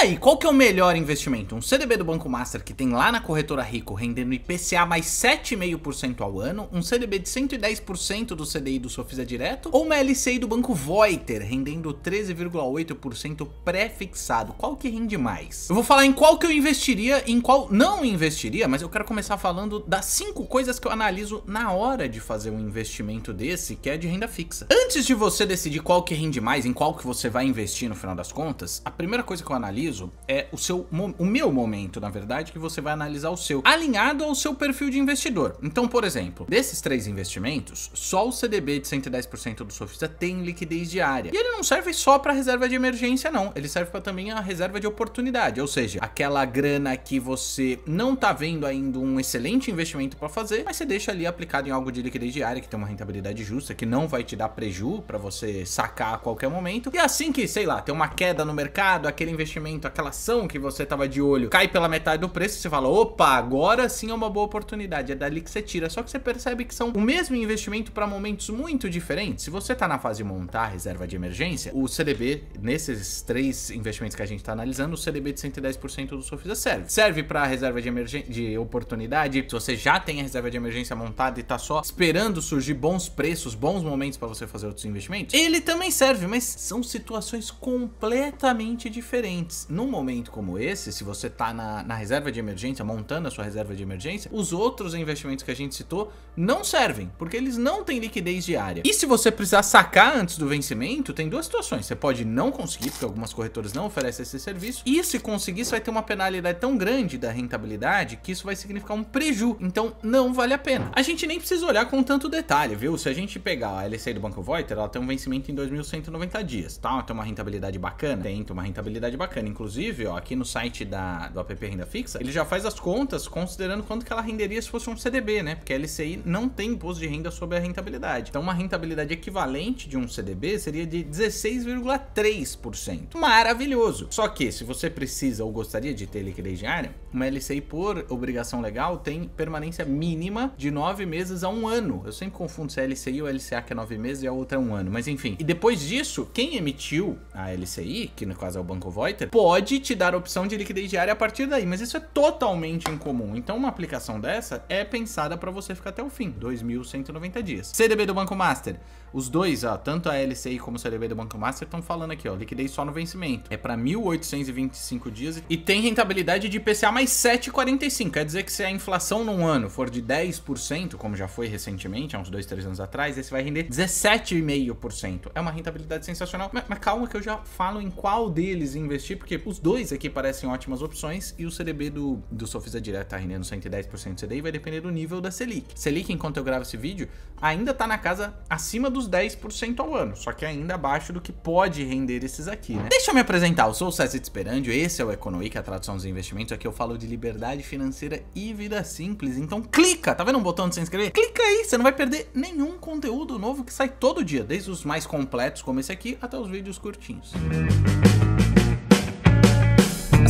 aí, qual que é o melhor investimento? Um CDB do Banco Master que tem lá na corretora Rico rendendo IPCA mais 7,5% ao ano, um CDB de 110% do CDI do Sofisa é Direto ou uma LCI do Banco Voiter rendendo 13,8% pré-fixado? Qual que rende mais? Eu vou falar em qual que eu investiria e em qual não investiria, mas eu quero começar falando das cinco coisas que eu analiso na hora de fazer um investimento desse, que é de renda fixa. Antes de você decidir qual que rende mais, em qual que você vai investir no final das contas, a primeira coisa que eu analiso é o seu o meu momento, na verdade, que você vai analisar o seu, alinhado ao seu perfil de investidor. Então, por exemplo, desses três investimentos, só o CDB de 110% do Sofista tem liquidez diária. E ele não serve só para reserva de emergência não, ele serve para também a reserva de oportunidade, ou seja, aquela grana que você não tá vendo ainda um excelente investimento para fazer, mas você deixa ali aplicado em algo de liquidez diária que tem uma rentabilidade justa, que não vai te dar preju para você sacar a qualquer momento. E assim que, sei lá, tem uma queda no mercado, aquele investimento aquela ação que você tava de olho, cai pela metade do preço, você fala, opa, agora sim é uma boa oportunidade, é dali que você tira. Só que você percebe que são o mesmo investimento para momentos muito diferentes. Se você tá na fase de montar reserva de emergência, o CDB, nesses três investimentos que a gente tá analisando, o CDB de 110% do Sofisa serve. Serve para reserva de emergência, de oportunidade, se você já tem a reserva de emergência montada e tá só esperando surgir bons preços, bons momentos para você fazer outros investimentos, ele também serve, mas são situações completamente diferentes num momento como esse, se você está na, na reserva de emergência, montando a sua reserva de emergência, os outros investimentos que a gente citou não servem, porque eles não têm liquidez diária. E se você precisar sacar antes do vencimento, tem duas situações. Você pode não conseguir, porque algumas corretoras não oferecem esse serviço, e se conseguir, você vai ter uma penalidade tão grande da rentabilidade que isso vai significar um preju. Então, não vale a pena. A gente nem precisa olhar com tanto detalhe, viu? Se a gente pegar a LCI do Banco Voiter, ela tem um vencimento em 2.190 dias, tá? Ela tem uma rentabilidade bacana? Tem, tem uma rentabilidade bacana inclusive, ó, aqui no site da, do app Renda Fixa, ele já faz as contas considerando quanto que ela renderia se fosse um CDB, né? Porque a LCI não tem imposto de renda sobre a rentabilidade. Então, uma rentabilidade equivalente de um CDB seria de 16,3%. Maravilhoso! Só que, se você precisa ou gostaria de ter liquidez diária, uma LCI por obrigação legal tem permanência mínima de nove meses a um ano. Eu sempre confundo se é LCI ou LCA que é nove meses e a outra é um ano, mas enfim. E depois disso, quem emitiu a LCI, que no caso é o Banco Voiter, pode pode te dar a opção de liquidez diária a partir daí, mas isso é totalmente incomum. Então uma aplicação dessa é pensada para você ficar até o fim, 2.190 dias. CDB do Banco Master. Os dois, ó, tanto a LCI como o CDB do Banco Master estão falando aqui, ó, liquidez só no vencimento. É para 1.825 dias e tem rentabilidade de IPCA mais 7,45. Quer dizer que se a inflação num ano for de 10%, como já foi recentemente, há uns 2, 3 anos atrás, esse vai render 17,5%. É uma rentabilidade sensacional. Mas, mas calma que eu já falo em qual deles investir, porque os dois aqui parecem ótimas opções e o CDB do, do Sofisa Direto tá rendendo 110% do CDI, vai depender do nível da Selic. Selic, enquanto eu gravo esse vídeo, ainda tá na casa acima dos 10% ao ano, só que ainda abaixo do que pode render esses aqui, né? Deixa eu me apresentar, eu sou o César Esperandio, esse é o Economic, a tradução dos investimentos, aqui eu falo de liberdade financeira e vida simples, então clica, tá vendo um botão de se inscrever? Clica aí, você não vai perder nenhum conteúdo novo que sai todo dia, desde os mais completos como esse aqui até os vídeos curtinhos. Música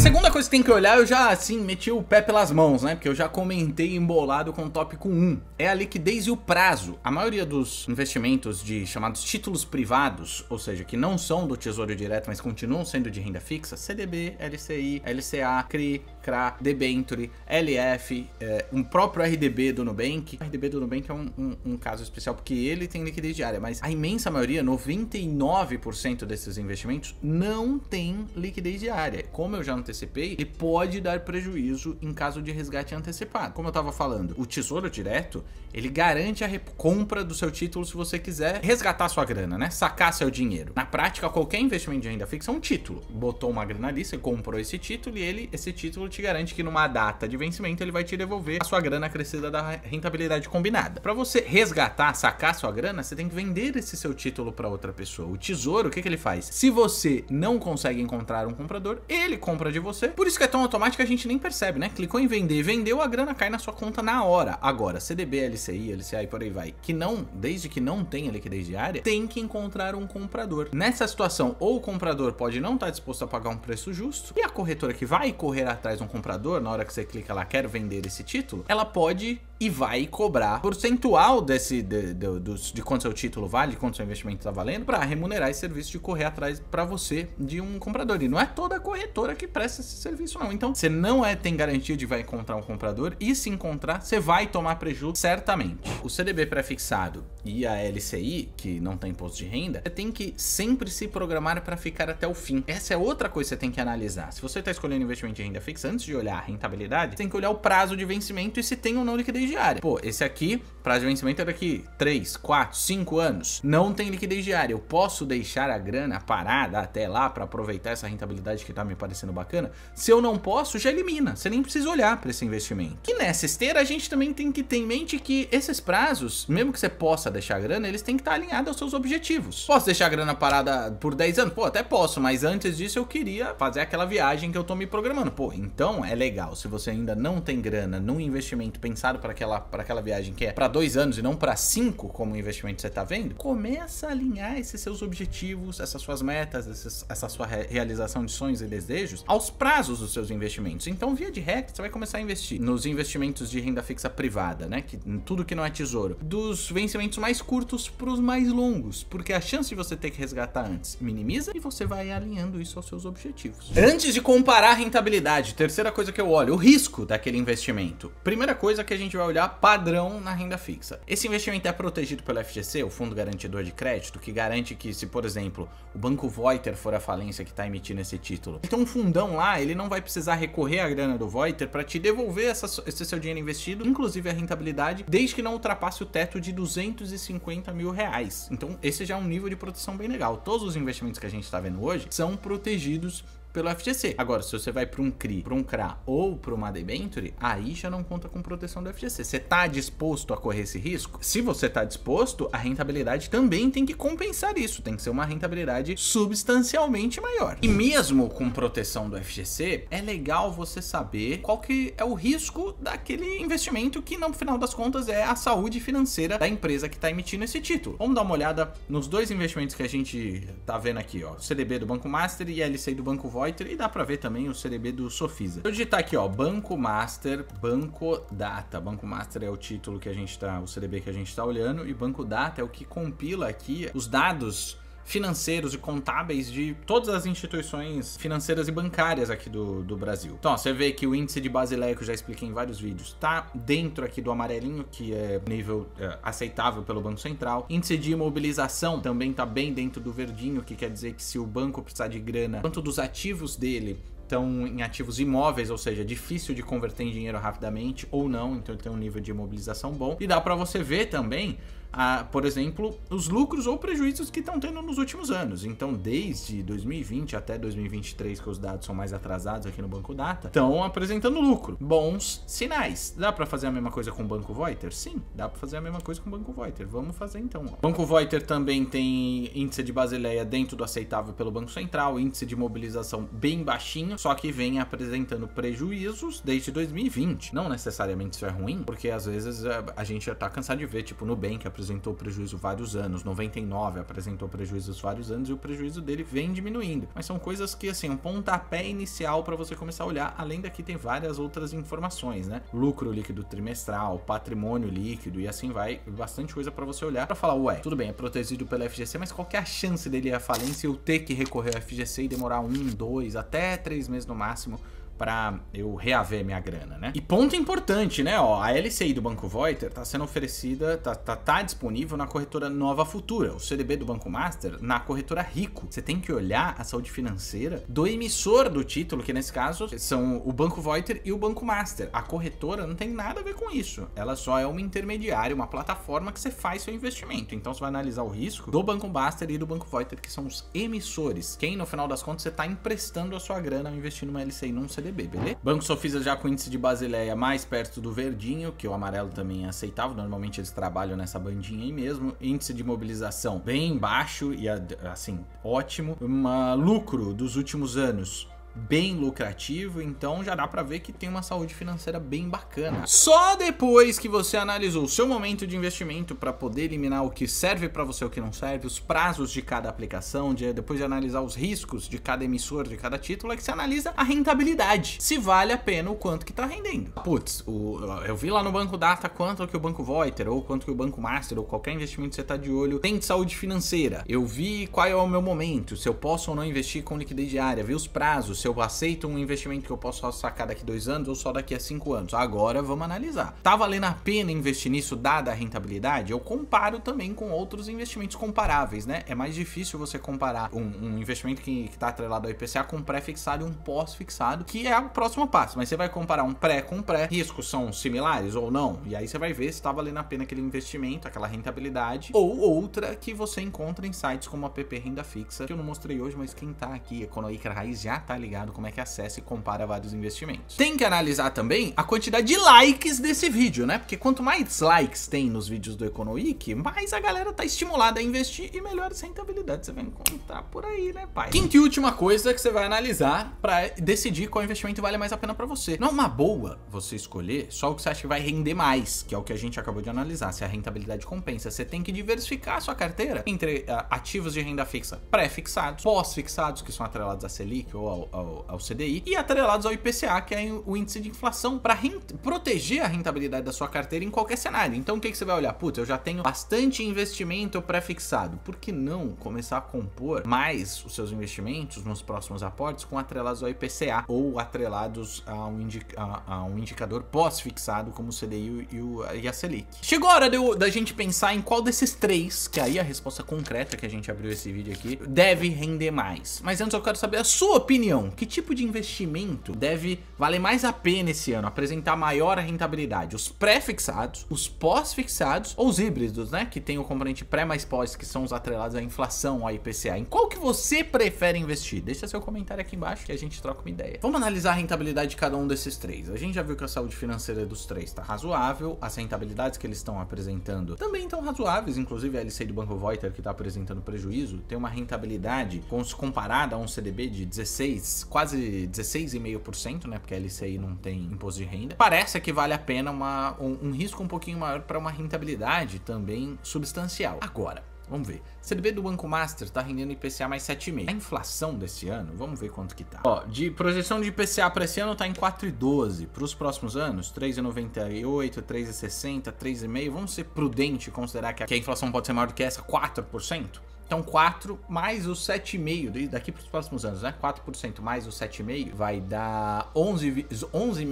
segunda coisa que tem que olhar, eu já assim meti o pé pelas mãos, né? Porque eu já comentei embolado com o tópico 1. É a liquidez e o prazo. A maioria dos investimentos de chamados títulos privados, ou seja, que não são do Tesouro Direto, mas continuam sendo de renda fixa, CDB, LCI, LCA, CRI, CRA, Debenture, LF, é, eh, um próprio RDB do Nubank. O RDB do Nubank é um, um, um caso especial porque ele tem liquidez diária, mas a imensa maioria, 99% desses investimentos, não tem liquidez diária. Como eu já não antecipei, ele pode dar prejuízo em caso de resgate antecipado. Como eu estava falando, o Tesouro Direto, ele garante a compra do seu título se você quiser resgatar sua grana, né? Sacar seu dinheiro. Na prática, qualquer investimento de renda fixa é um título. Botou uma grana ali, você comprou esse título e ele, esse título te garante que numa data de vencimento ele vai te devolver a sua grana acrescida da rentabilidade combinada. Para você resgatar, sacar sua grana, você tem que vender esse seu título para outra pessoa. O Tesouro, o que, que ele faz? Se você não consegue encontrar um comprador, ele compra de você. Por isso que é tão automático que a gente nem percebe, né? Clicou em vender, vendeu, a grana cai na sua conta na hora. Agora, CDB, LCI, LCA e por aí vai, que não, desde que não tenha liquidez diária, tem que encontrar um comprador. Nessa situação, ou o comprador pode não estar tá disposto a pagar um preço justo, e a corretora que vai correr atrás de um comprador, na hora que você clica lá, quer vender esse título, ela pode e vai cobrar percentual desse de, de, de, de quanto seu título vale, de quanto seu investimento está valendo, para remunerar esse serviço de correr atrás para você de um comprador. E não é toda corretora que presta esse serviço, não. Então, você não é tem garantia de vai encontrar um comprador e se encontrar, você vai tomar prejuízo certamente. O CDB pré-fixado e a LCI, que não tem imposto de renda, você tem que sempre se programar para ficar até o fim. Essa é outra coisa que você tem que analisar. Se você está escolhendo investimento de renda fixa, antes de olhar a rentabilidade, tem que olhar o prazo de vencimento e se tem ou não liquidez intermediária. Pô, esse aqui prazo de vencimento é daqui 3, 4, 5 anos. Não tem liquidez diária. Eu posso deixar a grana parada até lá para aproveitar essa rentabilidade que tá me parecendo bacana? Se eu não posso, já elimina. Você nem precisa olhar para esse investimento. E nessa esteira, a gente também tem que ter em mente que esses prazos, mesmo que você possa deixar a grana, eles têm que estar tá alinhados aos seus objetivos. Posso deixar a grana parada por 10 anos? Pô, até posso, mas antes disso eu queria fazer aquela viagem que eu tô me programando. Pô, então é legal. Se você ainda não tem grana num investimento pensado para aquela, pra aquela viagem que é pra dois anos e não para cinco como investimento você está vendo, começa a alinhar esses seus objetivos, essas suas metas, essas, essa sua re realização de sonhos e desejos aos prazos dos seus investimentos. Então, via de regra, você vai começar a investir nos investimentos de renda fixa privada, né? Que, tudo que não é tesouro, dos vencimentos mais curtos para os mais longos, porque a chance de você ter que resgatar antes minimiza e você vai alinhando isso aos seus objetivos. Antes de comparar a rentabilidade, terceira coisa que eu olho, o risco daquele investimento. Primeira coisa que a gente vai olhar padrão na renda fixa. Esse investimento é protegido pelo FGC, o Fundo Garantidor de Crédito, que garante que se, por exemplo, o Banco Voiter for a falência que está emitindo esse título, então um fundão lá, ele não vai precisar recorrer à grana do Voiter para te devolver essa, esse seu dinheiro investido, inclusive a rentabilidade, desde que não ultrapasse o teto de 250 mil reais. Então esse já é um nível de proteção bem legal. Todos os investimentos que a gente está vendo hoje são protegidos pelo FGC. Agora, se você vai para um CRI, para um CRA ou para uma debenture, aí já não conta com proteção do FGC. Você está disposto a correr esse risco? Se você está disposto, a rentabilidade também tem que compensar isso, tem que ser uma rentabilidade substancialmente maior. E mesmo com proteção do FGC, é legal você saber qual que é o risco daquele investimento que no final das contas é a saúde financeira da empresa que está emitindo esse título. Vamos dar uma olhada nos dois investimentos que a gente está vendo aqui, ó, CDB do Banco Master e LCI do Banco Vol Goiter e dá para ver também o CDB do Sofisa. eu digitar aqui, ó, Banco Master, Banco Data. Banco Master é o título que a gente tá, o CDB que a gente está olhando e Banco Data é o que compila aqui os dados financeiros e contábeis de todas as instituições financeiras e bancárias aqui do, do Brasil. Então, ó, você vê que o índice de Basileia, que eu já expliquei em vários vídeos, está dentro aqui do amarelinho, que é nível é, aceitável pelo Banco Central. Índice de imobilização também está bem dentro do verdinho, que quer dizer que se o banco precisar de grana, quanto dos ativos dele estão em ativos imóveis, ou seja, é difícil de converter em dinheiro rapidamente ou não, então tem um nível de imobilização bom. E dá para você ver também a, por exemplo, os lucros ou prejuízos que estão tendo nos últimos anos. Então, desde 2020 até 2023, que os dados são mais atrasados aqui no Banco Data, estão apresentando lucro. Bons sinais. Dá para fazer a mesma coisa com o Banco Voiter? Sim, dá para fazer a mesma coisa com o Banco Voiter. Vamos fazer então. Ó. Banco Voiter também tem índice de Basileia dentro do aceitável pelo Banco Central, índice de mobilização bem baixinho, só que vem apresentando prejuízos desde 2020. Não necessariamente isso é ruim, porque às vezes eh, a, gente já tá cansado de ver, tipo, Nubank apresentando apresentou prejuízo vários anos, 99 apresentou prejuízos vários anos e o prejuízo dele vem diminuindo. Mas são coisas que, assim, um pontapé inicial para você começar a olhar, além daqui tem várias outras informações, né? Lucro líquido trimestral, patrimônio líquido e assim vai, bastante coisa para você olhar para falar, ué, tudo bem, é protegido pela FGC, mas qual que é a chance dele ir à falência e eu ter que recorrer ao FGC e demorar um, dois, até três meses no máximo para eu reaver minha grana, né? E ponto importante, né? Ó, a LCI do Banco Voiter tá sendo oferecida, tá, tá, tá disponível na corretora Nova Futura, o CDB do Banco Master na corretora Rico. Você tem que olhar a saúde financeira do emissor do título, que nesse caso são o Banco Voiter e o Banco Master. A corretora não tem nada a ver com isso. Ela só é uma intermediária, uma plataforma que você faz seu investimento. Então você vai analisar o risco do Banco Master e do Banco Voiter, que são os emissores. Quem no final das contas você tá emprestando a sua grana ao investir numa LCI num CDB CDB, beleza? Banco Sofisa já com índice de Basileia mais perto do verdinho, que o amarelo também é aceitável, normalmente eles trabalham nessa bandinha aí mesmo. Índice de mobilização bem baixo e assim, ótimo. Uma lucro dos últimos anos bem lucrativo, então já dá para ver que tem uma saúde financeira bem bacana. Só depois que você analisou o seu momento de investimento para poder eliminar o que serve para você e o que não serve, os prazos de cada aplicação, de, depois de analisar os riscos de cada emissor, de cada título, é que você analisa a rentabilidade, se vale a pena o quanto que tá rendendo. Putz, o, eu vi lá no Banco Data quanto que o Banco Voiter ou quanto que o Banco Master ou qualquer investimento que você tá de olho tem de saúde financeira. Eu vi qual é o meu momento, se eu posso ou não investir com liquidez diária, vi os prazos, se eu eu aceito um investimento que eu posso sacar daqui dois anos ou só daqui a cinco anos. Agora vamos analisar. Tá valendo a pena investir nisso dada a rentabilidade? Eu comparo também com outros investimentos comparáveis, né? É mais difícil você comparar um, um investimento que, está atrelado ao IPCA com um pré-fixado e um pós-fixado, que é o próximo passo. Mas você vai comparar um pré com um pré, riscos são similares ou não? E aí você vai ver se tá valendo a pena aquele investimento, aquela rentabilidade, ou outra que você encontra em sites como a PP Renda Fixa, que eu não mostrei hoje, mas quem tá aqui, Economica Raiz, já tá ligado ligado como é que acessa e compara vários investimentos. Tem que analisar também a quantidade de likes desse vídeo, né? Porque quanto mais likes tem nos vídeos do EconoWiki, mais a galera tá estimulada a investir e melhores rentabilidades você vai encontrar por aí, né, pai? Quinta e última coisa que você vai analisar para decidir qual investimento vale mais a pena para você. Não é uma boa você escolher só o que você acha que vai render mais, que é o que a gente acabou de analisar, se a rentabilidade compensa. Você tem que diversificar a sua carteira entre ah, ativos de renda fixa pré-fixados, pós-fixados, que são atrelados à Selic ou ao ao, ao CDI e atrelados ao IPCA, que é o índice de inflação, para proteger a rentabilidade da sua carteira em qualquer cenário. Então o que, que você vai olhar? Putz, eu já tenho bastante investimento pré-fixado. Por que não começar a compor mais os seus investimentos nos próximos aportes com atrelados ao IPCA ou atrelados a um, a, a um indicador pós-fixado como o CDI e, o, e, a Selic? Chegou a hora eu, da gente pensar em qual desses três, que aí é a resposta concreta que a gente abriu esse vídeo aqui, deve render mais. Mas antes eu quero saber a sua opinião que tipo de investimento deve valer mais a pena esse ano, apresentar maior rentabilidade? Os pré-fixados, os pós-fixados ou os híbridos, né? Que tem o componente pré mais pós, que são os atrelados à inflação, ao IPCA. Em qual que você prefere investir? Deixa seu comentário aqui embaixo que a gente troca uma ideia. Vamos analisar a rentabilidade de cada um desses três. A gente já viu que a saúde financeira dos três está razoável, as rentabilidades que eles estão apresentando também estão razoáveis, inclusive a LC do Banco Voiter, que está apresentando prejuízo, tem uma rentabilidade comparada a um CDB de 16, quase 16,5%, né? Porque a LCI não tem imposto de renda. Parece que vale a pena uma, um, um risco um pouquinho maior para uma rentabilidade também substancial. Agora, Vamos ver. CDB do Banco Master está rendendo IPCA mais 7,5. A inflação desse ano, vamos ver quanto que tá. Ó, de projeção de IPCA para esse ano tá em 4,12. Para os próximos anos, 3,98, 3,60, 3,5. Vamos ser prudente e considerar que a inflação pode ser maior do que essa, 4%? Então 4 mais o 7,5, daqui para os próximos anos, né? 4% mais o 7,5 vai dar 11,5% 11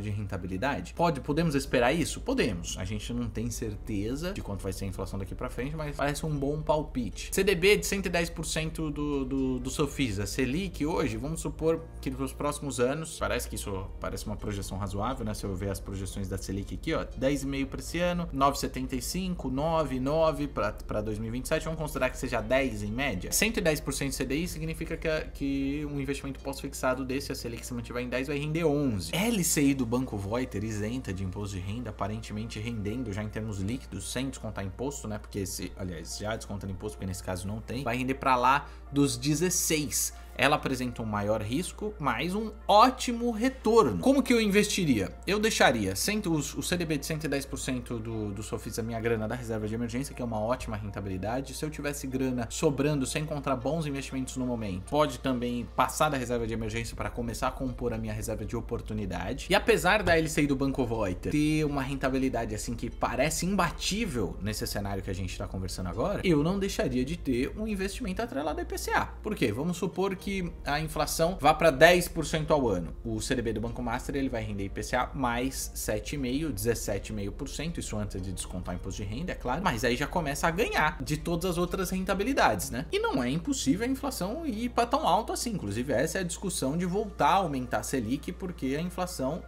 de rentabilidade? Pode, podemos esperar isso? Podemos. A gente não tem certeza de quanto vai ser a inflação daqui para frente, mas parece um bom palpite. CDB de 110% do, do, do Sofisa Selic hoje, vamos supor que nos próximos anos, parece que isso parece uma projeção razoável, né? Se eu ver as projeções da Selic aqui, ó, 10,5 para esse ano, 9,75, 9,9% para 2027, vamos considerar que seja 10 em média, 110% CDI significa que, a, que um investimento pós-fixado desse, a Selic se mantiver em 10, vai render 11. LCI do Banco Voiter isenta de imposto de renda, aparentemente rendendo já em termos líquidos, sem descontar imposto, né? Porque esse, aliás, já descontando imposto, porque nesse caso não tem, vai render para lá dos 16 ela apresenta um maior risco, mas um ótimo retorno. Como que eu investiria? Eu deixaria o CDB de 110% do, do Sofis, a minha grana da reserva de emergência, que é uma ótima rentabilidade. Se eu tivesse grana sobrando, sem encontrar bons investimentos no momento, pode também passar da reserva de emergência para começar a compor a minha reserva de oportunidade. E apesar da LCI do Banco Voiter ter uma rentabilidade assim que parece imbatível nesse cenário que a gente está conversando agora, eu não deixaria de ter um investimento atrelado a IPCA. Por quê? Vamos supor que a inflação vá para 10% ao ano. O CDB do Banco Master ele vai render IPCA mais 7,5%, 17,5%, isso antes de descontar imposto de renda, é claro, mas aí já começa a ganhar de todas as outras rentabilidades, né? E não é impossível a inflação ir para tão alto assim. Inclusive, essa é a discussão de voltar a aumentar a Selic, porque a inflação,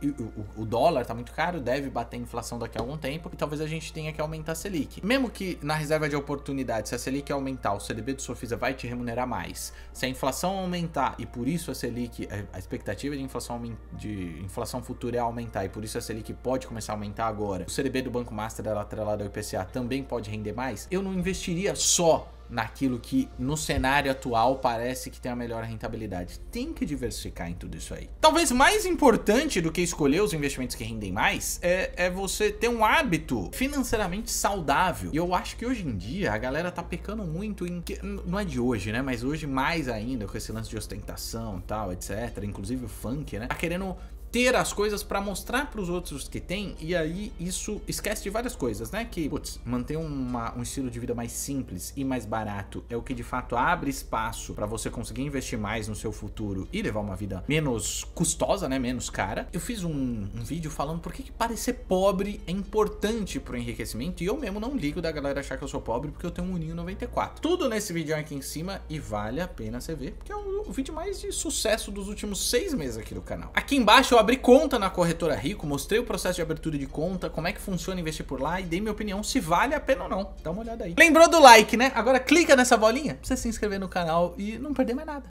o, dólar tá muito caro, deve bater a inflação daqui a algum tempo, e talvez a gente tenha que aumentar a Selic. Mesmo que na reserva de oportunidade, se a Selic aumentar, o CDB do Sofisa vai te remunerar mais. Se a inflação aumentar e por isso a Selic, é, a expectativa de inflação, de inflação futura é aumentar e por isso a Selic pode começar a aumentar agora, o CDB do Banco Master atrelado ao IPCA também pode render mais, eu não investiria só naquilo que no cenário atual parece que tem a melhor rentabilidade. Tem que diversificar em tudo isso aí. Talvez mais importante do que escolher os investimentos que rendem mais é, é você ter um hábito financeiramente saudável. E eu acho que hoje em dia a galera tá pecando muito em que não é de hoje, né? Mas hoje mais ainda com esse lance de ostentação, tal, etc. Inclusive o funk, né? Tá querendo ter as coisas para mostrar para os outros que tem, e aí isso esquece de várias coisas, né? Que, putz, manter uma, um estilo de vida mais simples e mais barato é o que de fato abre espaço para você conseguir investir mais no seu futuro e levar uma vida menos custosa, né? Menos cara. Eu fiz um, um vídeo falando por que, que parecer pobre é importante pro enriquecimento, e eu mesmo não ligo da galera achar que eu sou pobre porque eu tenho um Uninho 94. Tudo nesse vídeo aqui em cima e vale a pena você ver, porque é o vídeo mais de sucesso dos últimos seis meses aqui do canal. Aqui embaixo eu abri conta na corretora Rico, mostrei o processo de abertura de conta, como é que funciona investir por lá e dei minha opinião se vale a pena ou não. Dá uma olhada aí. Lembrou do like, né? Agora clica nessa bolinha pra você se inscrever no canal e não perder mais nada.